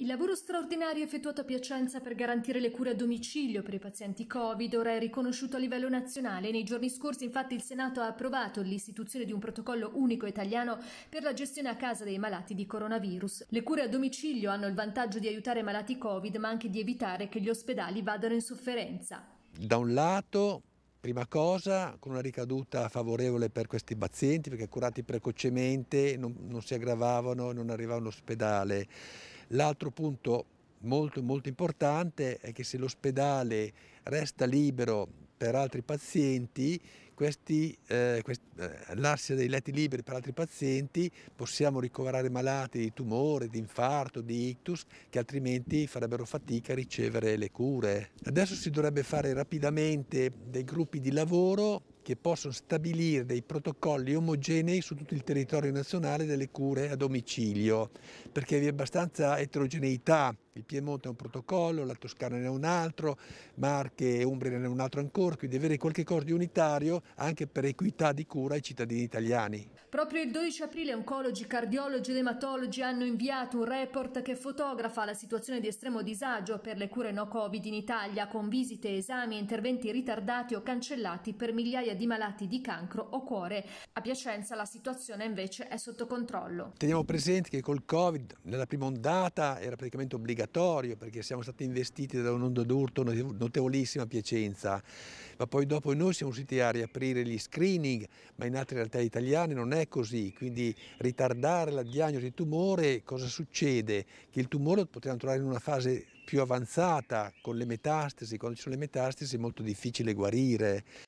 Il lavoro straordinario effettuato a Piacenza per garantire le cure a domicilio per i pazienti Covid ora è riconosciuto a livello nazionale. Nei giorni scorsi infatti il Senato ha approvato l'istituzione di un protocollo unico italiano per la gestione a casa dei malati di coronavirus. Le cure a domicilio hanno il vantaggio di aiutare i malati Covid ma anche di evitare che gli ospedali vadano in sofferenza. Da un lato prima cosa con una ricaduta favorevole per questi pazienti perché curati precocemente non, non si aggravavano e non arrivavano all'ospedale L'altro punto molto, molto importante è che se l'ospedale resta libero per altri pazienti, questi, eh, quest, eh, l'assia dei letti liberi per altri pazienti possiamo ricoverare malati di tumore, di infarto, di ictus che altrimenti farebbero fatica a ricevere le cure. Adesso si dovrebbe fare rapidamente dei gruppi di lavoro che possono stabilire dei protocolli omogenei su tutto il territorio nazionale delle cure a domicilio, perché vi è abbastanza eterogeneità il Piemonte è un protocollo, la Toscana ne è un altro, Marche e Umbria ne è un altro ancora, quindi avere qualche cosa di unitario anche per equità di cura ai cittadini italiani. Proprio il 12 aprile oncologi, cardiologi ed ematologi hanno inviato un report che fotografa la situazione di estremo disagio per le cure no Covid in Italia con visite, esami e interventi ritardati o cancellati per migliaia di malati di cancro o cuore. A Piacenza la situazione invece è sotto controllo. Teniamo presente che col Covid nella prima ondata era praticamente obbligatorio obbligatorio perché siamo stati investiti da un'onda d'urto notevolissima a Piacenza, ma poi dopo noi siamo riusciti a riaprire gli screening, ma in altre realtà italiane non è così, quindi ritardare la diagnosi di tumore cosa succede? Che il tumore lo potremo trovare in una fase più avanzata con le metastasi, quando ci sono le metastasi è molto difficile guarire.